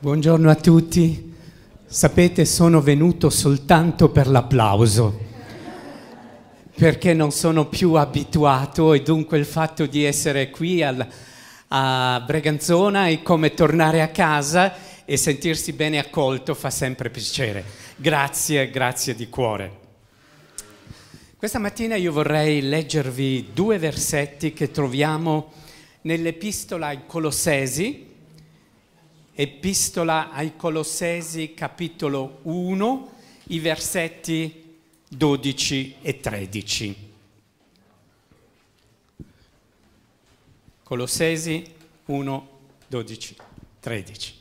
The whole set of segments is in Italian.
Buongiorno a tutti. Sapete, sono venuto soltanto per l'applauso, perché non sono più abituato e dunque il fatto di essere qui al, a Breganzona è come tornare a casa e sentirsi bene accolto fa sempre piacere. Grazie, grazie di cuore. Questa mattina io vorrei leggervi due versetti che troviamo nell'epistola ai Colossesi, Epistola ai Colossesi capitolo 1, i versetti 12 e 13. Colossesi 1, 12, 13.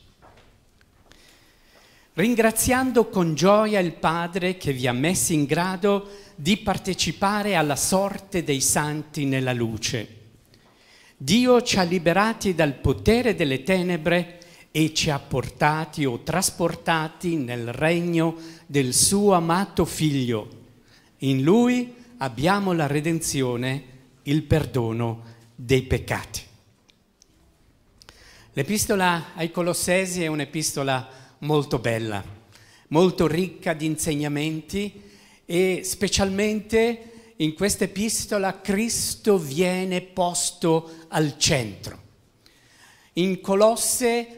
Ringraziando con gioia il Padre che vi ha messi in grado di partecipare alla sorte dei santi nella luce. Dio ci ha liberati dal potere delle tenebre e ci ha portati o trasportati nel regno del suo amato figlio. In lui abbiamo la redenzione, il perdono dei peccati. L'epistola ai Colossesi è un'epistola molto bella, molto ricca di insegnamenti e specialmente in questa epistola Cristo viene posto al centro. In Colosse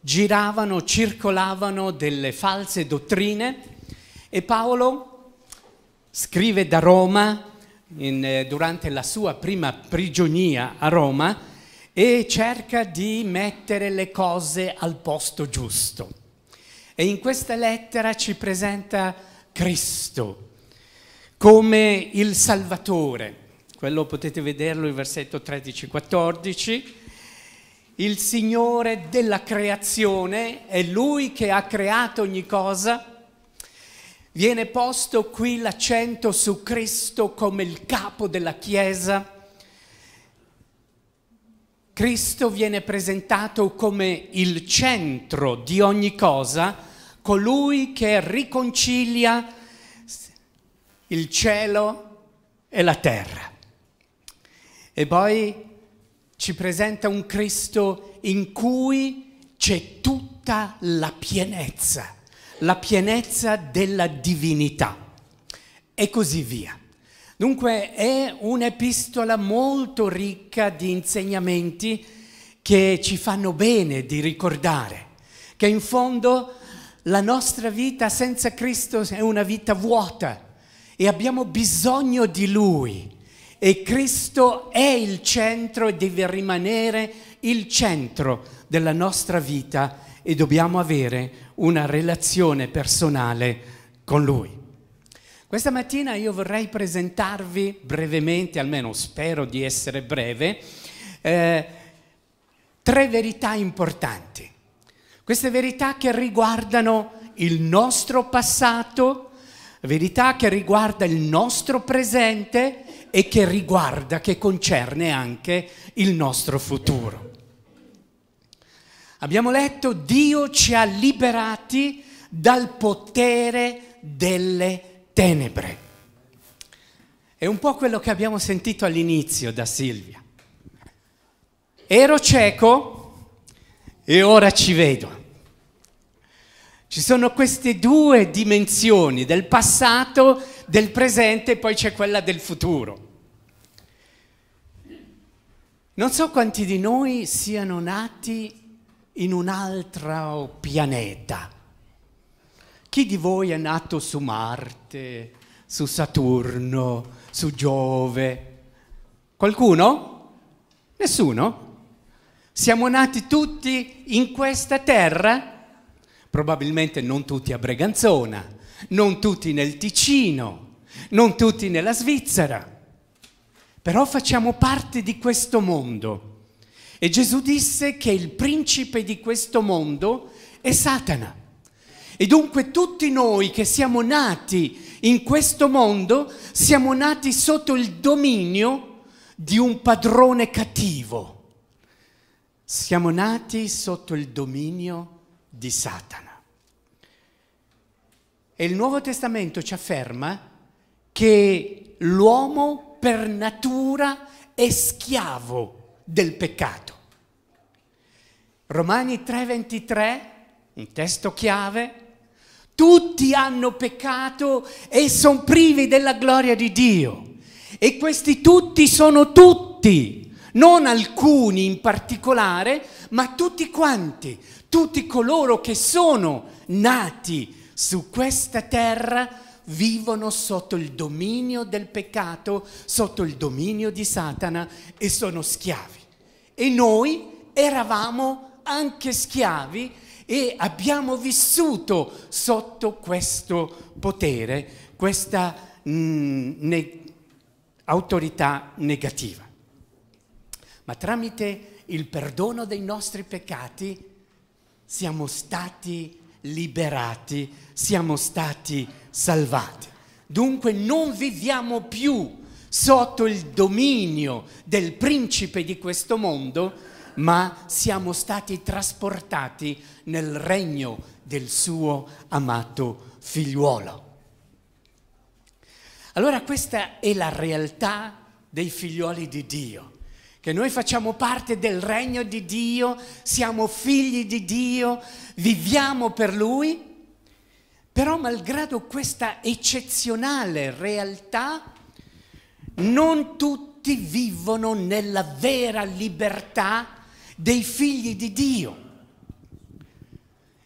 giravano, circolavano delle false dottrine e Paolo scrive da Roma in, eh, durante la sua prima prigionia a Roma e cerca di mettere le cose al posto giusto. E in questa lettera ci presenta Cristo come il Salvatore. Quello potete vederlo il versetto 13-14 il Signore della creazione, è Lui che ha creato ogni cosa, viene posto qui l'accento su Cristo come il capo della Chiesa. Cristo viene presentato come il centro di ogni cosa, colui che riconcilia il cielo e la terra. E poi ci presenta un Cristo in cui c'è tutta la pienezza, la pienezza della divinità e così via. Dunque è un'epistola molto ricca di insegnamenti che ci fanno bene di ricordare, che in fondo la nostra vita senza Cristo è una vita vuota e abbiamo bisogno di Lui e Cristo è il centro e deve rimanere il centro della nostra vita e dobbiamo avere una relazione personale con Lui. Questa mattina io vorrei presentarvi brevemente, almeno spero di essere breve, eh, tre verità importanti. Queste verità che riguardano il nostro passato, verità che riguarda il nostro presente e che riguarda, che concerne anche il nostro futuro. Abbiamo letto Dio ci ha liberati dal potere delle tenebre. È un po' quello che abbiamo sentito all'inizio da Silvia. Ero cieco e ora ci vedo. Ci sono queste due dimensioni del passato, del presente e poi c'è quella del futuro. Non so quanti di noi siano nati in un altro pianeta. Chi di voi è nato su Marte, su Saturno, su Giove? Qualcuno? Nessuno? Siamo nati tutti in questa terra? Probabilmente non tutti a Breganzona, non tutti nel Ticino, non tutti nella Svizzera. Però facciamo parte di questo mondo. E Gesù disse che il principe di questo mondo è Satana. E dunque tutti noi che siamo nati in questo mondo siamo nati sotto il dominio di un padrone cattivo. Siamo nati sotto il dominio di Satana. E il Nuovo Testamento ci afferma che l'uomo per natura è schiavo del peccato. Romani 3:23, un testo chiave, tutti hanno peccato e sono privi della gloria di Dio. E questi tutti sono tutti, non alcuni in particolare, ma tutti quanti tutti coloro che sono nati su questa terra vivono sotto il dominio del peccato, sotto il dominio di Satana e sono schiavi. E noi eravamo anche schiavi e abbiamo vissuto sotto questo potere, questa mh, mm, ne- autorità negativa. Ma tramite il perdono dei nostri peccati siamo stati liberati, siamo stati salvati. Dunque non viviamo più sotto il dominio del principe di questo mondo, ma siamo stati trasportati nel regno del suo amato figliuolo. Allora questa è la realtà dei figlioli di Dio che noi facciamo parte del regno di Dio, siamo figli di Dio, viviamo per Lui, però malgrado questa eccezionale realtà, non tutti vivono nella vera libertà dei figli di Dio.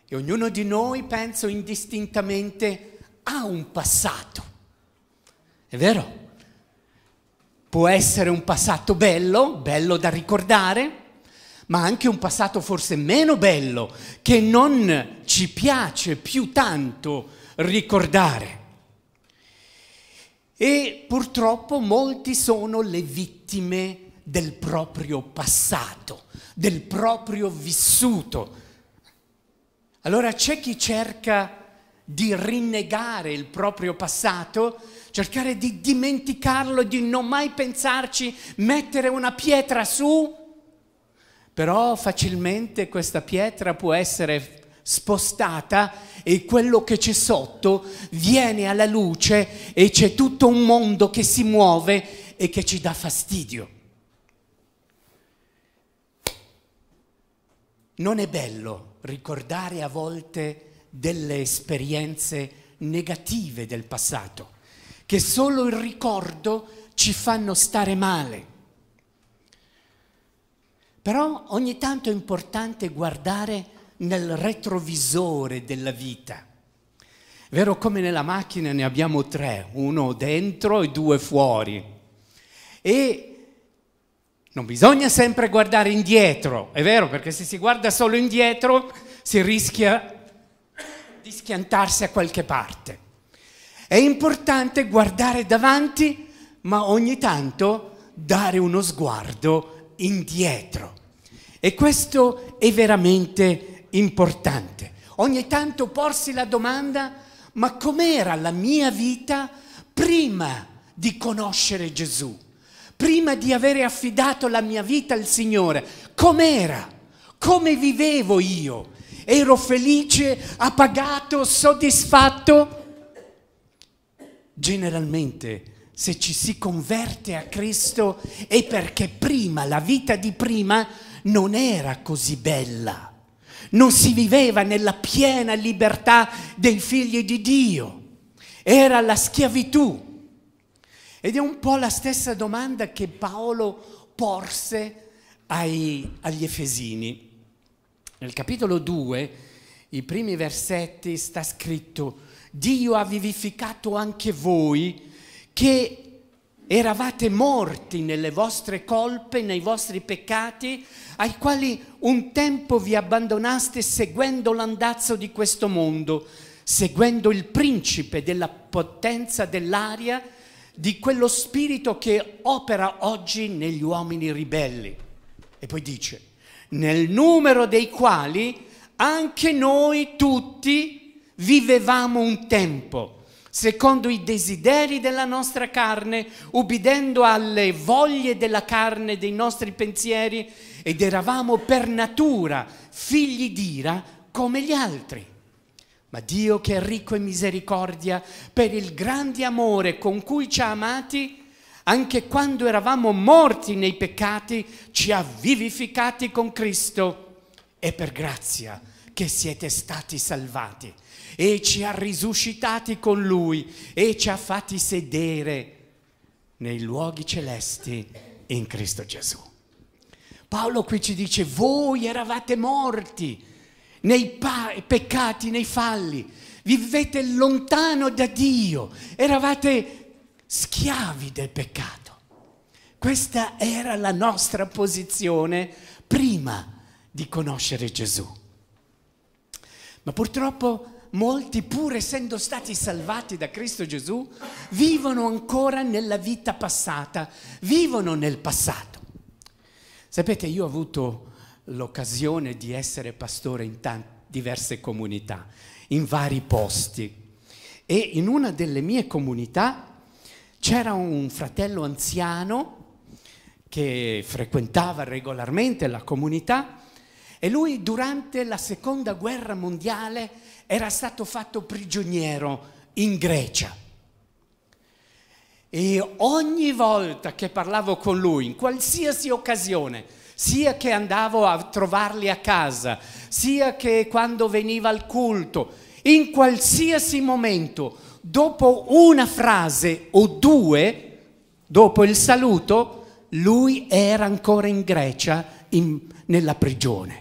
E ognuno di noi, penso indistintamente, ha un passato. È vero? Può essere un passato bello, bello da ricordare, ma anche un passato forse meno bello, che non ci piace più tanto ricordare. E purtroppo molti sono le vittime del proprio passato, del proprio vissuto. Allora c'è chi cerca di rinnegare il proprio passato cercare di dimenticarlo, di non mai pensarci, mettere una pietra su, però facilmente questa pietra può essere spostata e quello che c'è sotto viene alla luce e c'è tutto un mondo che si muove e che ci dà fastidio. Non è bello ricordare a volte delle esperienze negative del passato che solo il ricordo ci fanno stare male. Però ogni tanto è importante guardare nel retrovisore della vita. Vero come nella macchina ne abbiamo tre, uno dentro e due fuori. E non bisogna sempre guardare indietro, è vero, perché se si guarda solo indietro si rischia di schiantarsi a qualche parte. È importante guardare davanti, ma ogni tanto dare uno sguardo indietro. E questo è veramente importante. Ogni tanto porsi la domanda, ma com'era la mia vita prima di conoscere Gesù? Prima di avere affidato la mia vita al Signore? Com'era? Come vivevo io? Ero felice, appagato, soddisfatto? Generalmente se ci si converte a Cristo è perché prima, la vita di prima non era così bella, non si viveva nella piena libertà dei figli di Dio, era la schiavitù. Ed è un po' la stessa domanda che Paolo porse ai, agli Efesini. Nel capitolo 2, i primi versetti, sta scritto Dio ha vivificato anche voi che eravate morti nelle vostre colpe, nei vostri peccati, ai quali un tempo vi abbandonaste seguendo l'andazzo di questo mondo, seguendo il principe della potenza dell'aria, di quello spirito che opera oggi negli uomini ribelli. E poi dice, nel numero dei quali anche noi tutti Vivevamo un tempo secondo i desideri della nostra carne, ubbidendo alle voglie della carne, dei nostri pensieri, ed eravamo per natura figli d'ira come gli altri. Ma Dio che è ricco in misericordia, per il grande amore con cui ci ha amati, anche quando eravamo morti nei peccati, ci ha vivificati con Cristo. e per grazia che siete stati salvati e ci ha risuscitati con lui e ci ha fatti sedere nei luoghi celesti in Cristo Gesù. Paolo qui ci dice, voi eravate morti nei peccati, nei falli, vivete lontano da Dio, eravate schiavi del peccato. Questa era la nostra posizione prima di conoscere Gesù. Ma purtroppo molti pur essendo stati salvati da Cristo Gesù, vivono ancora nella vita passata, vivono nel passato. Sapete, io ho avuto l'occasione di essere pastore in tante, diverse comunità, in vari posti. E in una delle mie comunità c'era un fratello anziano che frequentava regolarmente la comunità e lui durante la seconda guerra mondiale era stato fatto prigioniero in Grecia. E ogni volta che parlavo con lui, in qualsiasi occasione, sia che andavo a trovarli a casa, sia che quando veniva al culto, in qualsiasi momento, dopo una frase o due, dopo il saluto, lui era ancora in Grecia, in, nella prigione.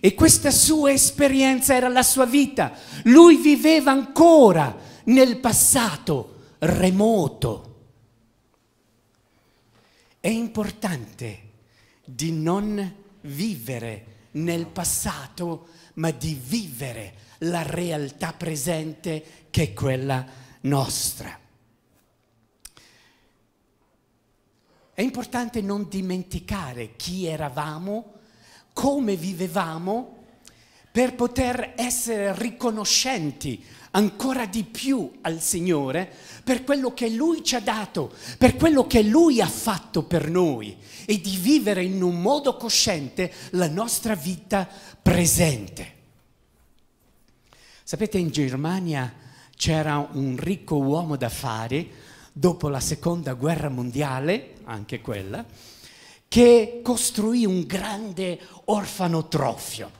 E questa sua esperienza era la sua vita. Lui viveva ancora nel passato remoto. È importante di non vivere nel passato, ma di vivere la realtà presente che è quella nostra. È importante non dimenticare chi eravamo come vivevamo per poter essere riconoscenti ancora di più al Signore per quello che Lui ci ha dato, per quello che Lui ha fatto per noi e di vivere in un modo cosciente la nostra vita presente. Sapete, in Germania c'era un ricco uomo d'affari dopo la seconda guerra mondiale, anche quella, che costruì un grande orfanotrofio.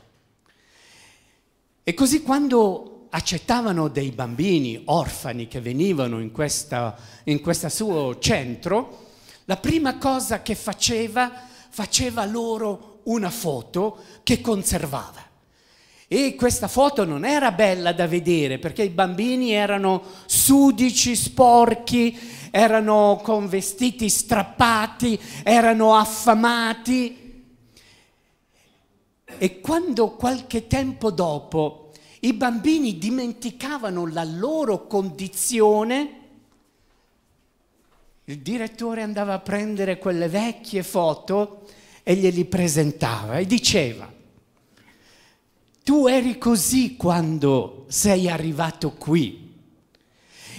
E così quando accettavano dei bambini orfani che venivano in, questa, in questo suo centro, la prima cosa che faceva, faceva loro una foto che conservava. E questa foto non era bella da vedere perché i bambini erano sudici, sporchi, erano con vestiti strappati, erano affamati. E quando qualche tempo dopo i bambini dimenticavano la loro condizione, il direttore andava a prendere quelle vecchie foto e glieli presentava e diceva, tu eri così quando sei arrivato qui.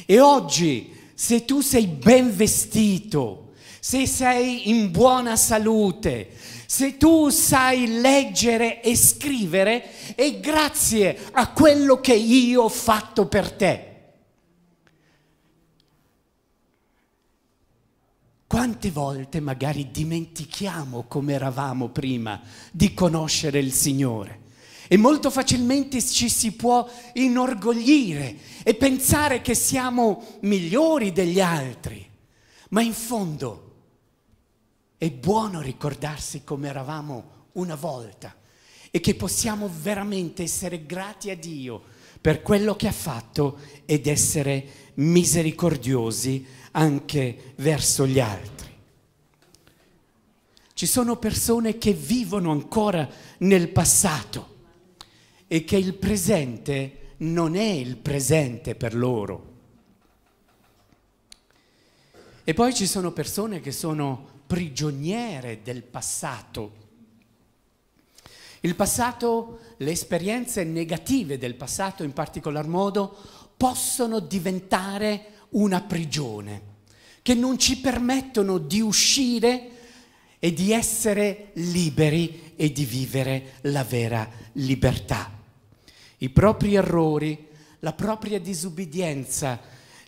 E oggi, se tu sei ben vestito, se sei in buona salute, se tu sai leggere e scrivere, è grazie a quello che io ho fatto per te. Quante volte magari dimentichiamo come eravamo prima di conoscere il Signore? E molto facilmente ci si può inorgoglire e pensare che siamo migliori degli altri. Ma in fondo è buono ricordarsi come eravamo una volta e che possiamo veramente essere grati a Dio per quello che ha fatto ed essere misericordiosi anche verso gli altri. Ci sono persone che vivono ancora nel passato e che il presente non è il presente per loro. E poi ci sono persone che sono prigioniere del passato. Il passato, le esperienze negative del passato in particolar modo, possono diventare una prigione, che non ci permettono di uscire e di essere liberi e di vivere la vera libertà i propri errori, la propria disubbidienza,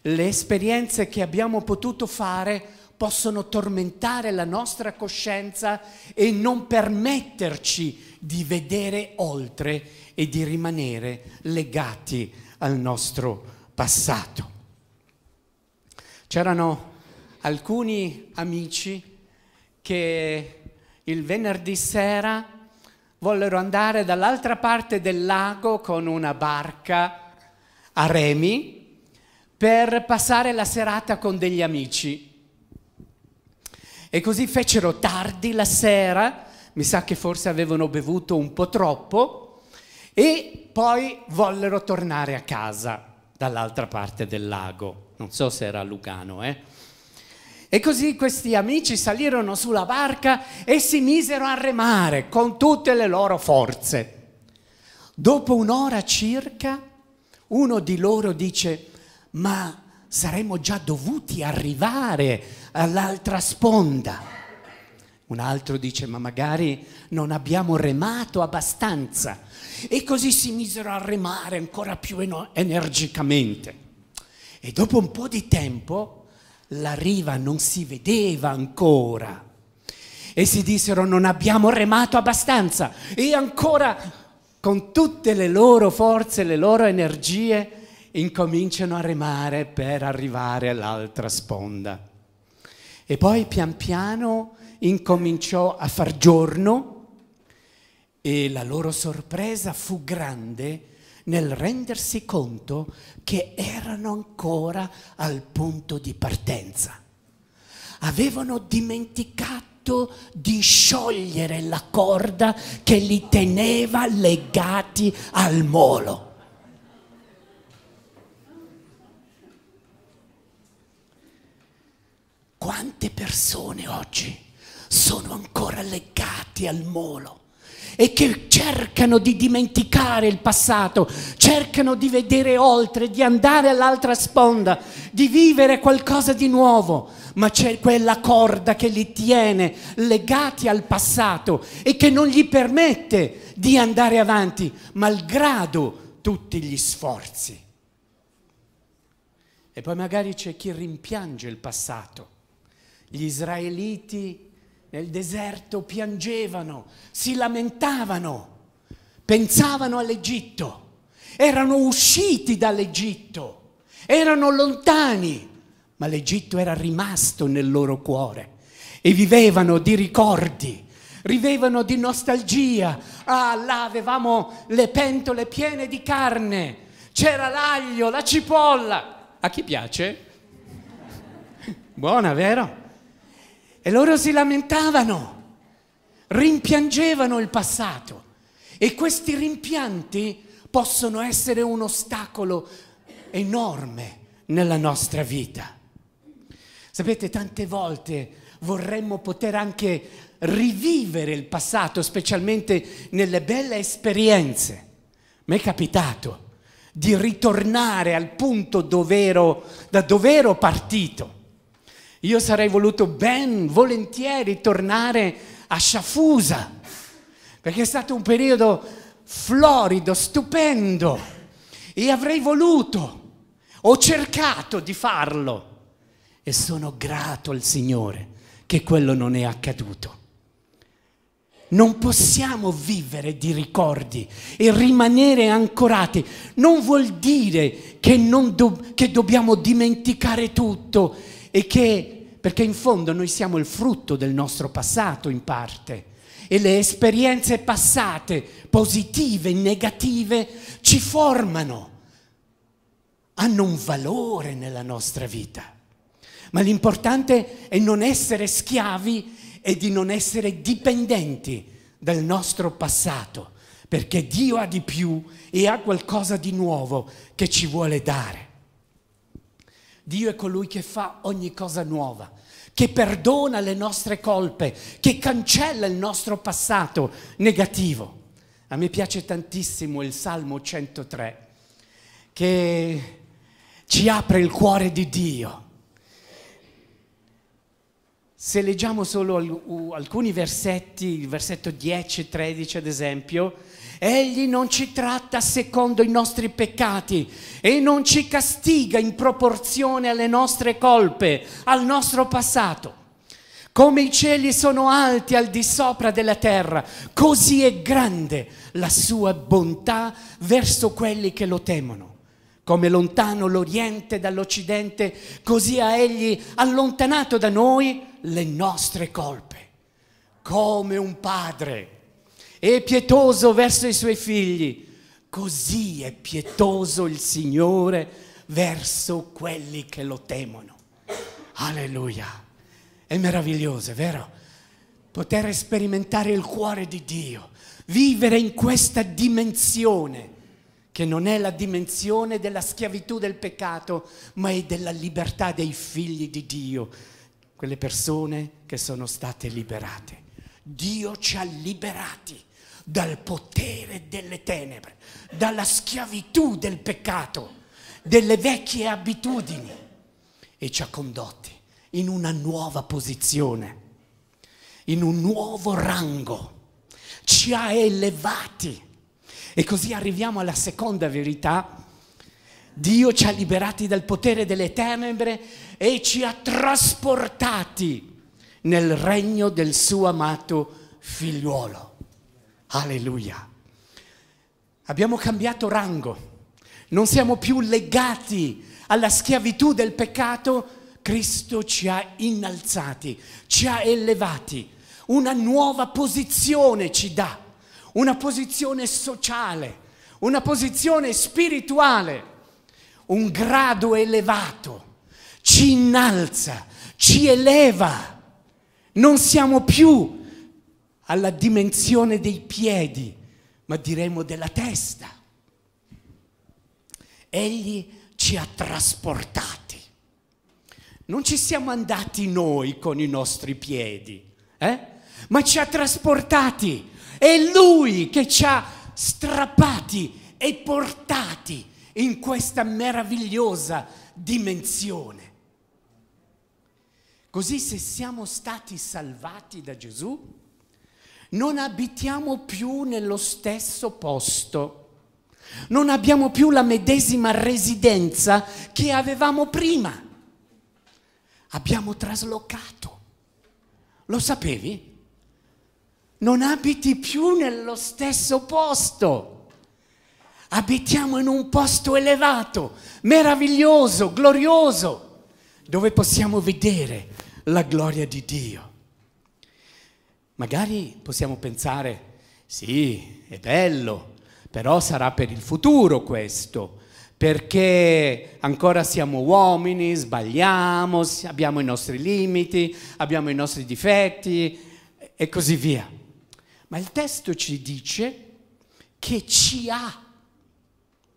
le esperienze che abbiamo potuto fare possono tormentare la nostra coscienza e non permetterci di vedere oltre e di rimanere legati al nostro passato. C'erano alcuni amici che il venerdì sera vollero andare dall'altra parte del lago con una barca a remi per passare la serata con degli amici. E così fecero tardi la sera, mi sa che forse avevano bevuto un po' troppo, e poi vollero tornare a casa dall'altra parte del lago. Non so se era a Lugano, eh? E così questi amici salirono sulla barca e si misero a remare con tutte le loro forze. Dopo un'ora circa, uno di loro dice, ma saremmo già dovuti arrivare all'altra sponda. Un altro dice, ma magari non abbiamo remato abbastanza. E così si misero a remare ancora più energicamente. E dopo un po' di tempo la riva non si vedeva ancora. E si dissero non abbiamo remato abbastanza e ancora con tutte le loro forze, le loro energie, incominciano a remare per arrivare all'altra sponda. E poi pian piano incominciò a far giorno e la loro sorpresa fu grande nel rendersi conto che erano ancora al punto di partenza. Avevano dimenticato di sciogliere la corda che li teneva legati al molo. Quante persone oggi sono ancora legate al molo? e che cercano di dimenticare il passato, cercano di vedere oltre, di andare all'altra sponda, di vivere qualcosa di nuovo, ma c'è quella corda che li tiene legati al passato e che non gli permette di andare avanti, malgrado tutti gli sforzi. E poi magari c'è chi rimpiange il passato. Gli israeliti nel deserto piangevano, si lamentavano, pensavano all'Egitto, erano usciti dall'Egitto, erano lontani, ma l'Egitto era rimasto nel loro cuore e vivevano di ricordi, vivevano di nostalgia. Ah, là avevamo le pentole piene di carne, c'era l'aglio, la cipolla. A chi piace? Buona, vero? E loro si lamentavano, rimpiangevano il passato. E questi rimpianti possono essere un ostacolo enorme nella nostra vita. Sapete, tante volte vorremmo poter anche rivivere il passato, specialmente nelle belle esperienze. Mi è capitato di ritornare al punto dove ero, da dove ero partito io sarei voluto ben volentieri tornare a Sciafusa, perché è stato un periodo florido, stupendo, e avrei voluto, ho cercato di farlo, e sono grato al Signore che quello non è accaduto. Non possiamo vivere di ricordi e rimanere ancorati. Non vuol dire che, do che dobbiamo dimenticare tutto e che, perché in fondo noi siamo il frutto del nostro passato in parte e le esperienze passate, positive, negative, ci formano, hanno un valore nella nostra vita. Ma l'importante è non essere schiavi e di non essere dipendenti dal nostro passato, perché Dio ha di più e ha qualcosa di nuovo che ci vuole dare. Dio è colui che fa ogni cosa nuova, che perdona le nostre colpe, che cancella il nostro passato negativo. A me piace tantissimo il Salmo 103, che ci apre il cuore di Dio se leggiamo solo alcuni versetti, il versetto 10 e 13 ad esempio, Egli non ci tratta secondo i nostri peccati e non ci castiga in proporzione alle nostre colpe, al nostro passato. Come i cieli sono alti al di sopra della terra, così è grande la sua bontà verso quelli che lo temono. Come lontano l'Oriente dall'Occidente, così ha Egli allontanato da noi le nostre colpe, come un padre è pietoso verso i suoi figli, così è pietoso il Signore verso quelli che lo temono. Alleluia. È meraviglioso, è vero? Poter sperimentare il cuore di Dio, vivere in questa dimensione che non è la dimensione della schiavitù del peccato, ma è della libertà dei figli di Dio quelle persone che sono state liberate. Dio ci ha liberati dal potere delle tenebre, dalla schiavitù del peccato, delle vecchie abitudini e ci ha condotti in una nuova posizione, in un nuovo rango, ci ha elevati. E così arriviamo alla seconda verità. Dio ci ha liberati dal potere delle tenebre e ci ha trasportati nel regno del suo amato figliuolo. Alleluia. Abbiamo cambiato rango, non siamo più legati alla schiavitù del peccato, Cristo ci ha innalzati, ci ha elevati, una nuova posizione ci dà, una posizione sociale, una posizione spirituale, un grado elevato ci innalza, ci eleva. Non siamo più alla dimensione dei piedi, ma diremo della testa. Egli ci ha trasportati. Non ci siamo andati noi con i nostri piedi, eh? ma ci ha trasportati. È Lui che ci ha strappati e portati in questa meravigliosa dimensione. Così se siamo stati salvati da Gesù, non abitiamo più nello stesso posto, non abbiamo più la medesima residenza che avevamo prima. Abbiamo traslocato. Lo sapevi? Non abiti più nello stesso posto. Abitiamo in un posto elevato, meraviglioso, glorioso dove possiamo vedere la gloria di Dio. Magari possiamo pensare, sì, è bello, però sarà per il futuro questo, perché ancora siamo uomini, sbagliamo, abbiamo i nostri limiti, abbiamo i nostri difetti e così via. Ma il testo ci dice che ci ha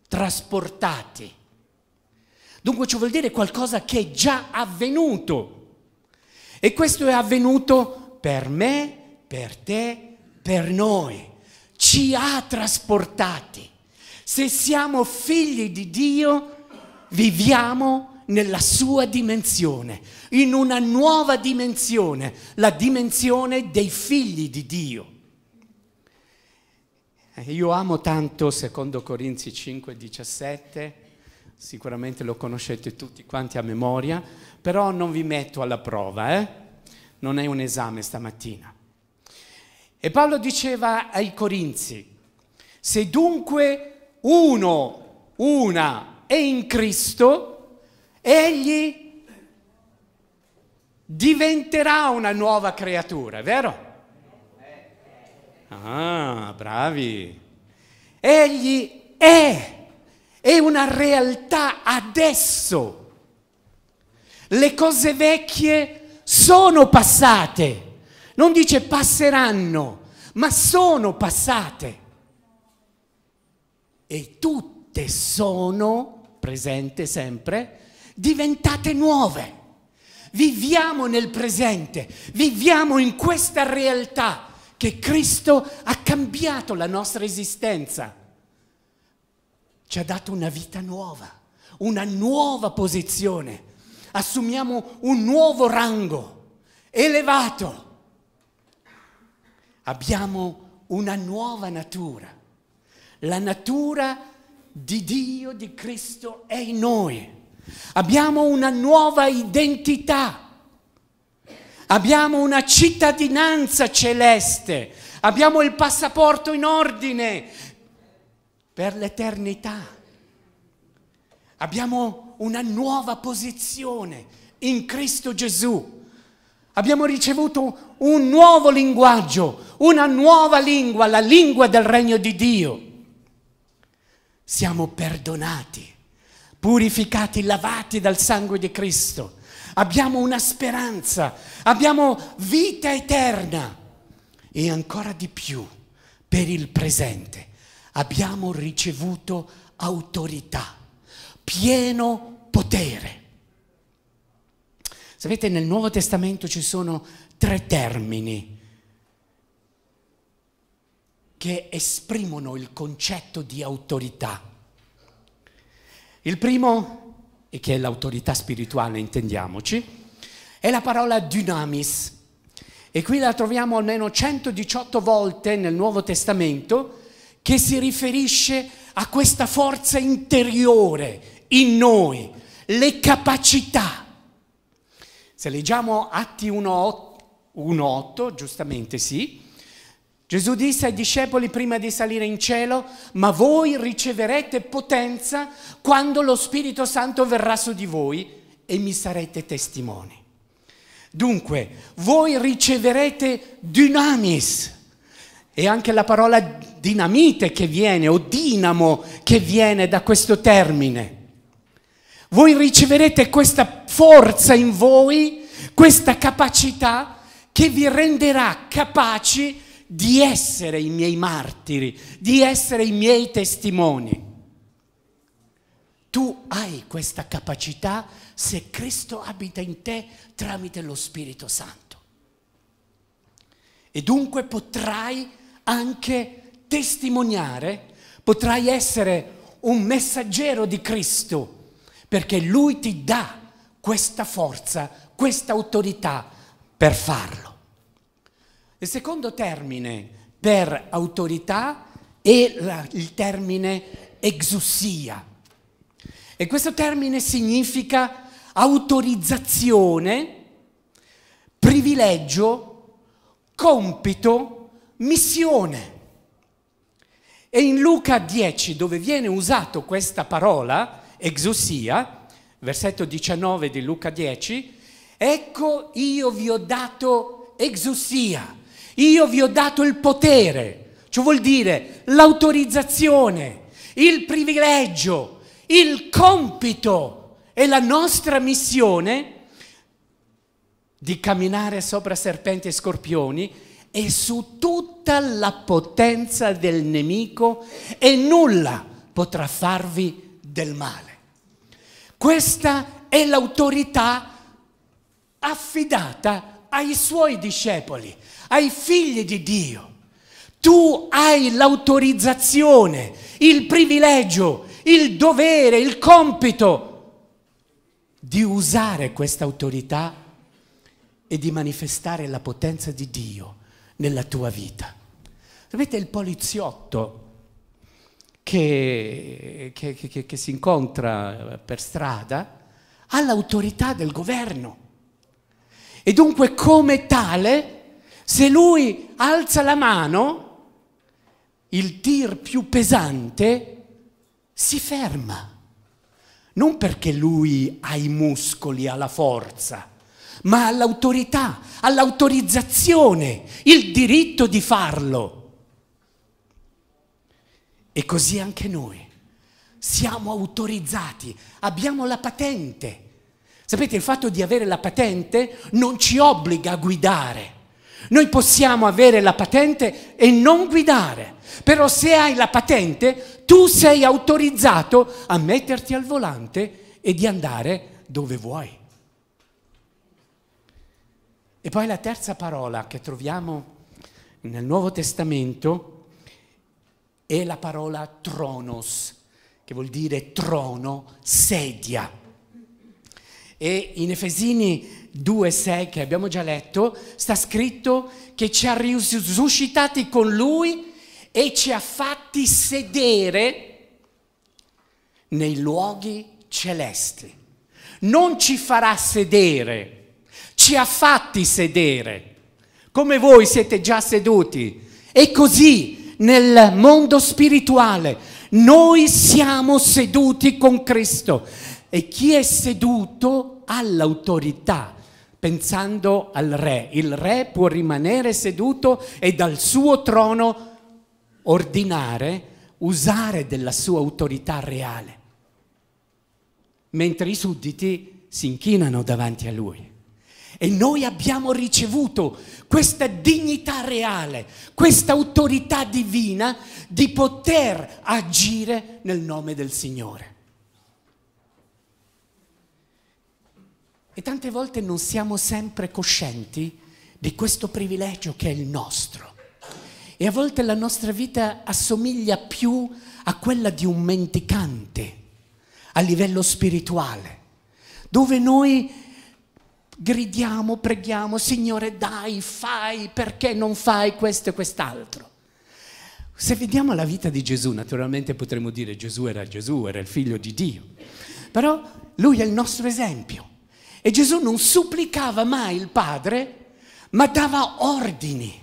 trasportati Dunque ciò vuol dire qualcosa che è già avvenuto. E questo è avvenuto per me, per te, per noi. Ci ha trasportati. Se siamo figli di Dio, viviamo nella sua dimensione, in una nuova dimensione, la dimensione dei figli di Dio. Io amo tanto, secondo Corinzi 5, 17, sicuramente lo conoscete tutti quanti a memoria, però non vi metto alla prova, eh? non è un esame stamattina. E Paolo diceva ai Corinzi, se dunque uno, una è in Cristo, egli diventerà una nuova creatura, è vero? Ah, bravi. Egli è è una realtà adesso. Le cose vecchie sono passate. Non dice passeranno, ma sono passate. E tutte sono, presente sempre, diventate nuove. Viviamo nel presente, viviamo in questa realtà che Cristo ha cambiato la nostra esistenza ci ha dato una vita nuova, una nuova posizione. Assumiamo un nuovo rango elevato. Abbiamo una nuova natura. La natura di Dio, di Cristo è in noi. Abbiamo una nuova identità. Abbiamo una cittadinanza celeste. Abbiamo il passaporto in ordine per l'eternità. Abbiamo una nuova posizione in Cristo Gesù. Abbiamo ricevuto un nuovo linguaggio, una nuova lingua, la lingua del regno di Dio. Siamo perdonati, purificati, lavati dal sangue di Cristo. Abbiamo una speranza, abbiamo vita eterna e ancora di più per il presente abbiamo ricevuto autorità, pieno potere. Sapete, nel Nuovo Testamento ci sono tre termini che esprimono il concetto di autorità. Il primo, e che è l'autorità spirituale, intendiamoci, è la parola dynamis. E qui la troviamo almeno 118 volte nel Nuovo Testamento che si riferisce a questa forza interiore in noi, le capacità. Se leggiamo Atti 1.8, giustamente sì, Gesù disse ai discepoli prima di salire in cielo, ma voi riceverete potenza quando lo Spirito Santo verrà su di voi e mi sarete testimoni. Dunque, voi riceverete dynamis, e anche la parola dinamite che viene, o dinamo che viene da questo termine. Voi riceverete questa forza in voi, questa capacità che vi renderà capaci di essere i miei martiri, di essere i miei testimoni. Tu hai questa capacità se Cristo abita in te tramite lo Spirito Santo. E dunque potrai anche testimoniare, potrai essere un messaggero di Cristo, perché Lui ti dà questa forza, questa autorità per farlo. Il secondo termine per autorità è la, il termine exussia. E questo termine significa autorizzazione, privilegio, compito, missione. E in Luca 10, dove viene usata questa parola, exousia, versetto 19 di Luca 10, ecco io vi ho dato exousia, io vi ho dato il potere, ciò vuol dire l'autorizzazione, il privilegio, il compito e la nostra missione di camminare sopra serpenti e scorpioni e su tutta la potenza del nemico e nulla potrà farvi del male. Questa è l'autorità affidata ai suoi discepoli, ai figli di Dio. Tu hai l'autorizzazione, il privilegio, il dovere, il compito di usare questa autorità e di manifestare la potenza di Dio nella tua vita. Sapete, il poliziotto che, che, che, che si incontra per strada ha l'autorità del governo e dunque come tale, se lui alza la mano, il tir più pesante si ferma. Non perché lui ha i muscoli, ha la forza, ma all'autorità, all'autorizzazione, il diritto di farlo. E così anche noi siamo autorizzati, abbiamo la patente. Sapete, il fatto di avere la patente non ci obbliga a guidare. Noi possiamo avere la patente e non guidare, però se hai la patente tu sei autorizzato a metterti al volante e di andare dove vuoi. E poi la terza parola che troviamo nel Nuovo Testamento è la parola tronos, che vuol dire trono, sedia. E in Efesini 2,6 che abbiamo già letto, sta scritto che ci ha risuscitati con lui e ci ha fatti sedere nei luoghi celesti. Non ci farà sedere ci ha fatti sedere, come voi siete già seduti. E così nel mondo spirituale noi siamo seduti con Cristo e chi è seduto ha l'autorità pensando al re. Il re può rimanere seduto e dal suo trono ordinare, usare della sua autorità reale, mentre i sudditi si inchinano davanti a lui. E noi abbiamo ricevuto questa dignità reale, questa autorità divina di poter agire nel nome del Signore. E tante volte non siamo sempre coscienti di questo privilegio che è il nostro. E a volte la nostra vita assomiglia più a quella di un menticante a livello spirituale, dove noi gridiamo, preghiamo, Signore dai, fai, perché non fai questo e quest'altro? Se vediamo la vita di Gesù, naturalmente potremmo dire Gesù era Gesù, era il figlio di Dio, però lui è il nostro esempio e Gesù non supplicava mai il Padre, ma dava ordini.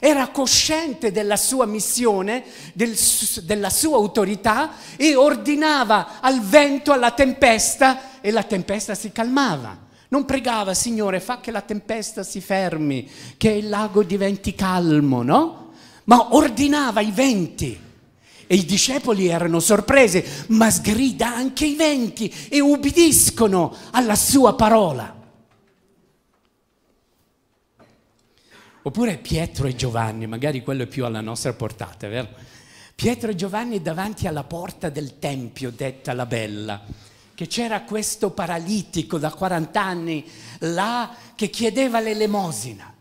Era cosciente della sua missione, del, della sua autorità e ordinava al vento, alla tempesta e la tempesta si calmava. Non pregava, Signore, fa che la tempesta si fermi, che il lago diventi calmo, no? Ma ordinava i venti. E i discepoli erano sorpresi, ma sgrida anche i venti e ubbidiscono alla sua parola. Oppure Pietro e Giovanni, magari quello è più alla nostra portata, vero? Pietro e Giovanni davanti alla porta del Tempio, detta la bella che c'era questo paralitico da 40 anni là che chiedeva l'elemosina.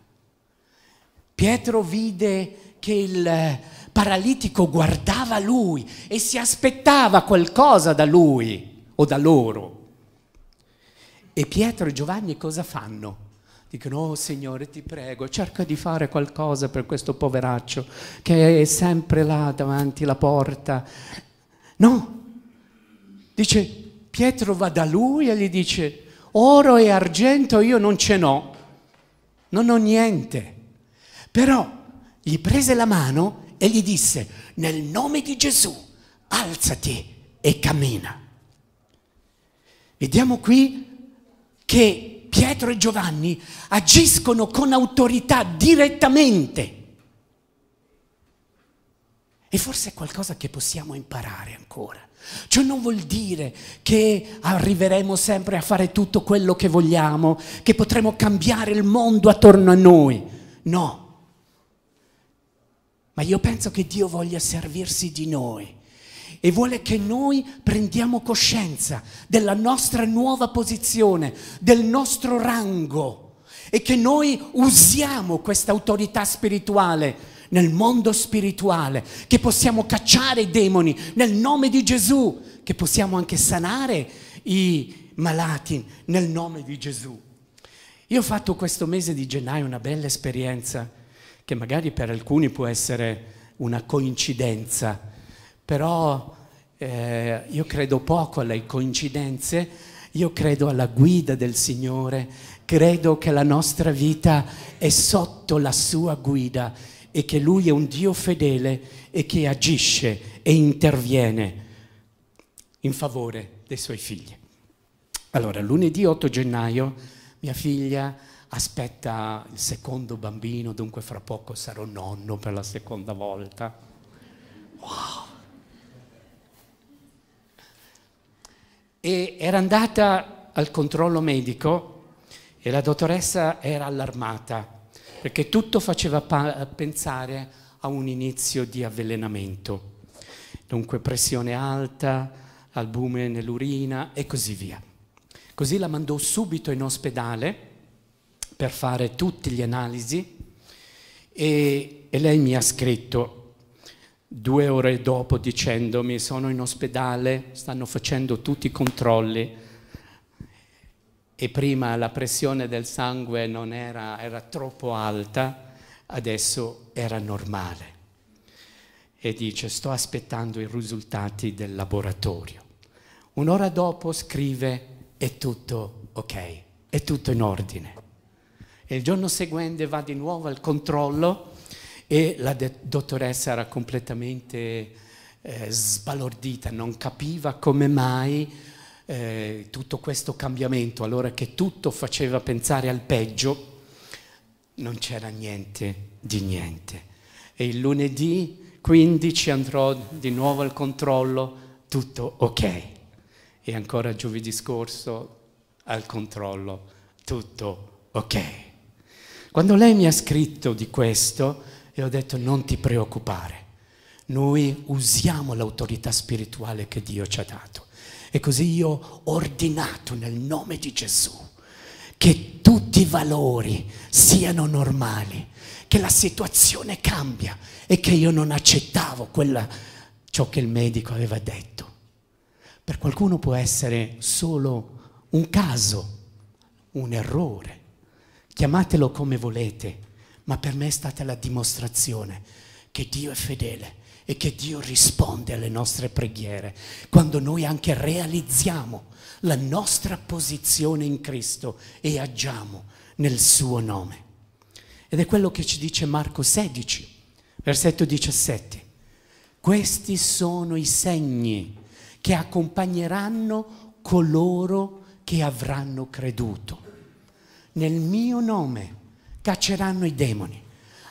Pietro vide che il eh, paralitico guardava lui e si aspettava qualcosa da lui o da loro. E Pietro e Giovanni cosa fanno? Dicono, oh Signore, ti prego, cerca di fare qualcosa per questo poveraccio che è sempre là davanti alla porta. No, dice, Pietro va da lui e gli dice, oro e argento io non ce n'ho, non ho niente. Però gli prese la mano e gli disse, nel nome di Gesù, alzati e cammina. Vediamo qui che Pietro e Giovanni agiscono con autorità direttamente. E forse è qualcosa che possiamo imparare ancora. Ciò non vuol dire che arriveremo sempre a fare tutto quello che vogliamo, che potremo cambiare il mondo attorno a noi. No. Ma io penso che Dio voglia servirsi di noi e vuole che noi prendiamo coscienza della nostra nuova posizione, del nostro rango e che noi usiamo questa autorità spirituale nel mondo spirituale, che possiamo cacciare i demoni nel nome di Gesù, che possiamo anche sanare i malati nel nome di Gesù. Io ho fatto questo mese di gennaio una bella esperienza, che magari per alcuni può essere una coincidenza, però eh, io credo poco alle coincidenze, io credo alla guida del Signore, credo che la nostra vita è sotto la sua guida e che Lui è un Dio fedele e che agisce e interviene in favore dei suoi figli. Allora, lunedì 8 gennaio mia figlia aspetta il secondo bambino, dunque fra poco sarò nonno per la seconda volta. Wow! E era andata al controllo medico e la dottoressa era allarmata perché tutto faceva pensare a un inizio di avvelenamento. Dunque pressione alta, albume nell'urina e così via. Così la mandò subito in ospedale per fare tutte le analisi e, e lei mi ha scritto due ore dopo dicendomi sono in ospedale, stanno facendo tutti i controlli, e prima la pressione del sangue non era, era troppo alta, adesso era normale. E dice, sto aspettando i risultati del laboratorio. Un'ora dopo scrive, è tutto ok, è tutto in ordine. E il giorno seguente va di nuovo al controllo e la dottoressa era completamente eh, sbalordita, non capiva come mai eh, tutto questo cambiamento, allora che tutto faceva pensare al peggio, non c'era niente di niente. E il lunedì 15 andrò di nuovo al controllo, tutto ok. E ancora giovedì scorso al controllo, tutto ok. Quando lei mi ha scritto di questo, io ho detto non ti preoccupare, noi usiamo l'autorità spirituale che Dio ci ha dato e così io ho ordinato nel nome di Gesù che tutti i valori siano normali, che la situazione cambia e che io non accettavo quella, ciò che il medico aveva detto. Per qualcuno può essere solo un caso, un errore, chiamatelo come volete, ma per me è stata la dimostrazione che Dio è fedele e che Dio risponde alle nostre preghiere, quando noi anche realizziamo la nostra posizione in Cristo e agiamo nel suo nome. Ed è quello che ci dice Marco 16, versetto 17. Questi sono i segni che accompagneranno coloro che avranno creduto. Nel mio nome cacceranno i demoni.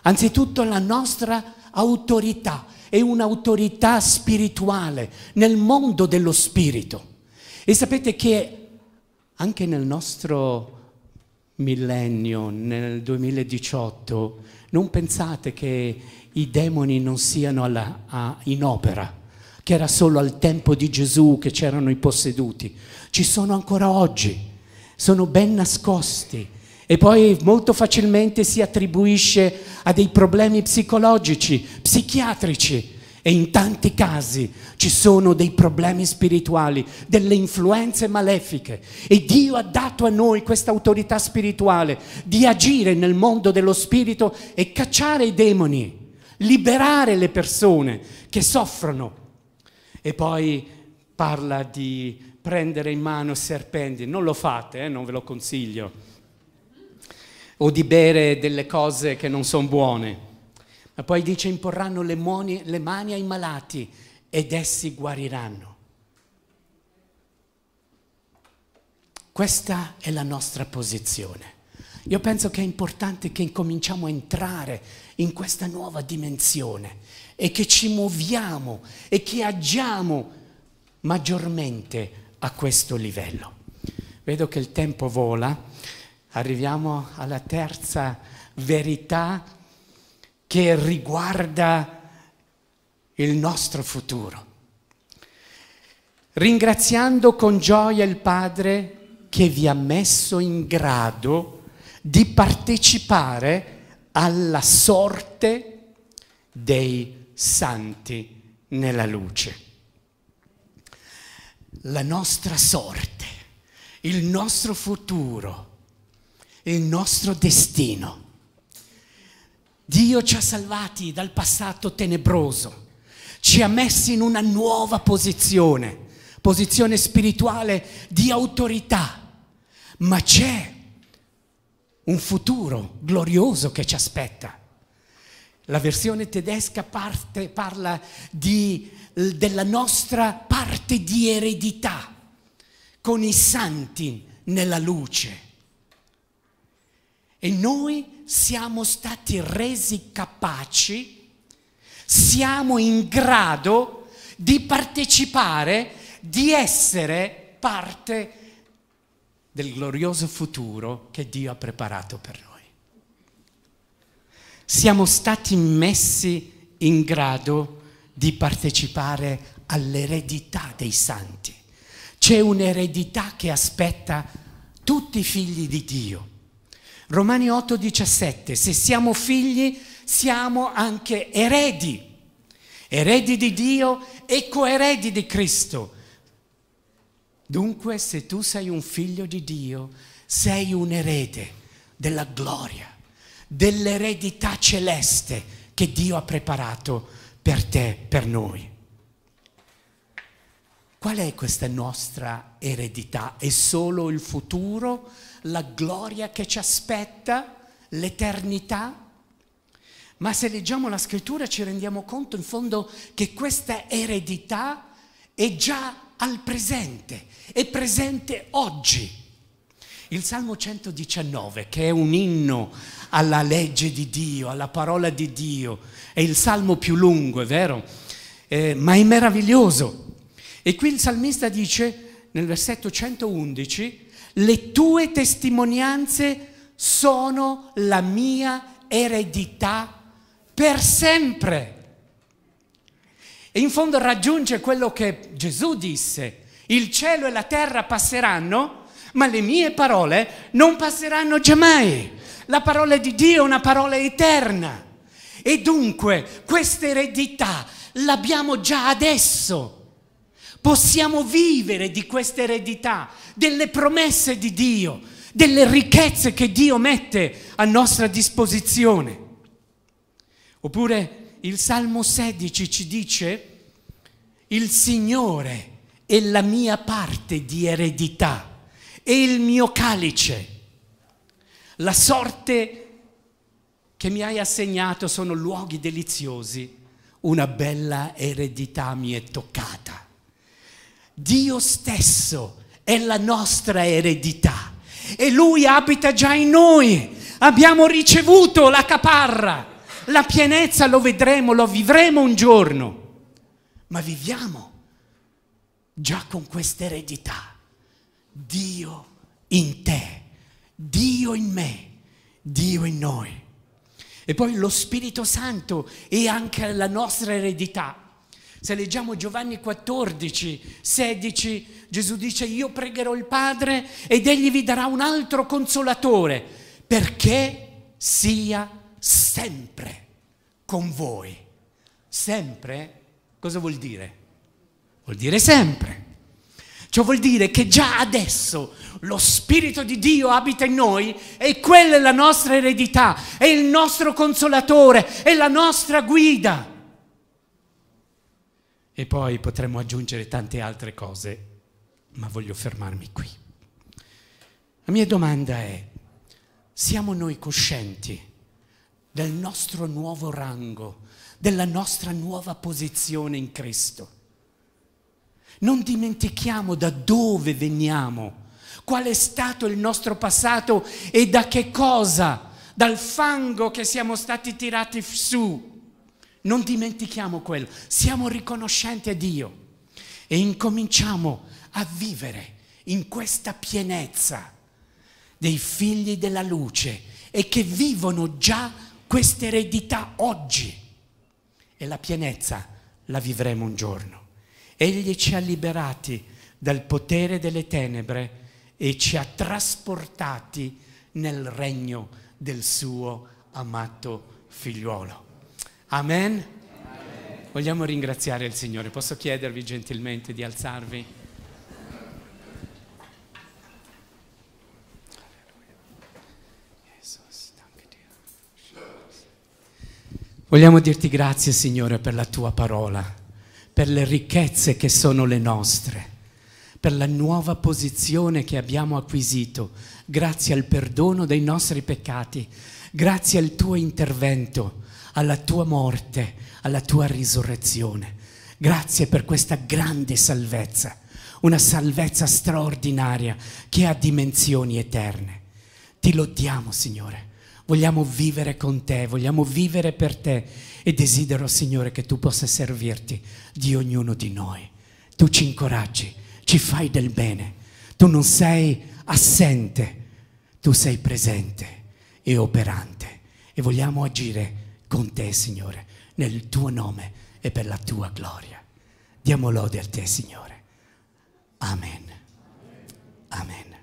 Anzitutto la nostra autorità, e un'autorità spirituale nel mondo dello spirito. E sapete che anche nel nostro millennio, nel 2018, non pensate che i demoni non siano alla, a, in opera, che era solo al tempo di Gesù che c'erano i posseduti. Ci sono ancora oggi, sono ben nascosti e poi molto facilmente si attribuisce a dei problemi psicologici, psichiatrici e in tanti casi ci sono dei problemi spirituali, delle influenze malefiche e Dio ha dato a noi questa autorità spirituale di agire nel mondo dello spirito e cacciare i demoni, liberare le persone che soffrono. E poi parla di prendere in mano serpenti, non lo fate, eh? non ve lo consiglio o di bere delle cose che non sono buone. Ma poi dice imporranno le, muoni, le mani ai malati ed essi guariranno. Questa è la nostra posizione. Io penso che è importante che incominciamo a entrare in questa nuova dimensione e che ci muoviamo e che agiamo maggiormente a questo livello. Vedo che il tempo vola arriviamo alla terza verità che riguarda il nostro futuro. Ringraziando con gioia il Padre che vi ha messo in grado di partecipare alla sorte dei santi nella luce. La nostra sorte, il nostro futuro il nostro destino. Dio ci ha salvati dal passato tenebroso, ci ha messi in una nuova posizione, posizione spirituale di autorità, ma c'è un futuro glorioso che ci aspetta. La versione tedesca parte, parla di, della nostra parte di eredità con i santi nella luce. E noi siamo stati resi capaci, siamo in grado di partecipare, di essere parte del glorioso futuro che Dio ha preparato per noi. Siamo stati messi in grado di partecipare all'eredità dei santi. C'è un'eredità che aspetta tutti i figli di Dio Romani 8:17, se siamo figli siamo anche eredi, eredi di Dio e coeredi di Cristo. Dunque se tu sei un figlio di Dio, sei un erede della gloria, dell'eredità celeste che Dio ha preparato per te, per noi. Qual è questa nostra eredità? È solo il futuro? la gloria che ci aspetta, l'eternità. Ma se leggiamo la scrittura ci rendiamo conto in fondo che questa eredità è già al presente, è presente oggi. Il Salmo 119, che è un inno alla legge di Dio, alla parola di Dio, è il salmo più lungo, è vero? Eh, ma è meraviglioso. E qui il salmista dice, nel versetto 111, le tue testimonianze sono la mia eredità per sempre. E in fondo raggiunge quello che Gesù disse, il cielo e la terra passeranno, ma le mie parole non passeranno mai. La parola di Dio è una parola eterna. E dunque questa eredità l'abbiamo già adesso Possiamo vivere di questa eredità, delle promesse di Dio, delle ricchezze che Dio mette a nostra disposizione. Oppure il Salmo 16 ci dice, il Signore è la mia parte di eredità, è il mio calice. La sorte che mi hai assegnato sono luoghi deliziosi, una bella eredità mi è toccata. Dio stesso è la nostra eredità e Lui abita già in noi. Abbiamo ricevuto la caparra, la pienezza lo vedremo, lo vivremo un giorno, ma viviamo già con questa eredità. Dio in te, Dio in me, Dio in noi. E poi lo Spirito Santo è anche la nostra eredità se leggiamo Giovanni 14, 16, Gesù dice io pregherò il Padre ed egli vi darà un altro consolatore perché sia sempre con voi. Sempre cosa vuol dire? Vuol dire sempre. Ciò vuol dire che già adesso lo Spirito di Dio abita in noi e quella è la nostra eredità, è il nostro consolatore, è la nostra guida e poi potremmo aggiungere tante altre cose, ma voglio fermarmi qui. La mia domanda è, siamo noi coscienti del nostro nuovo rango, della nostra nuova posizione in Cristo? Non dimentichiamo da dove veniamo, qual è stato il nostro passato e da che cosa, dal fango che siamo stati tirati su non dimentichiamo quello, siamo riconoscenti a Dio e incominciamo a vivere in questa pienezza dei figli della luce e che vivono già questa eredità oggi. E la pienezza la vivremo un giorno. Egli ci ha liberati dal potere delle tenebre e ci ha trasportati nel regno del suo amato figliuolo. Amen? Vogliamo ringraziare il Signore. Posso chiedervi gentilmente di alzarvi? Vogliamo dirti grazie Signore per la tua parola, per le ricchezze che sono le nostre, per la nuova posizione che abbiamo acquisito, grazie al perdono dei nostri peccati, grazie al tuo intervento alla tua morte, alla tua risurrezione. Grazie per questa grande salvezza, una salvezza straordinaria che ha dimensioni eterne. Ti lodiamo, Signore. Vogliamo vivere con te, vogliamo vivere per te e desidero, Signore, che tu possa servirti di ognuno di noi. Tu ci incoraggi, ci fai del bene. Tu non sei assente, tu sei presente e operante e vogliamo agire con te, Signore, nel tuo nome e per la tua gloria. Diamo lode a te, Signore. Amen. Amen.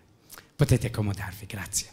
Potete accomodarvi, grazie.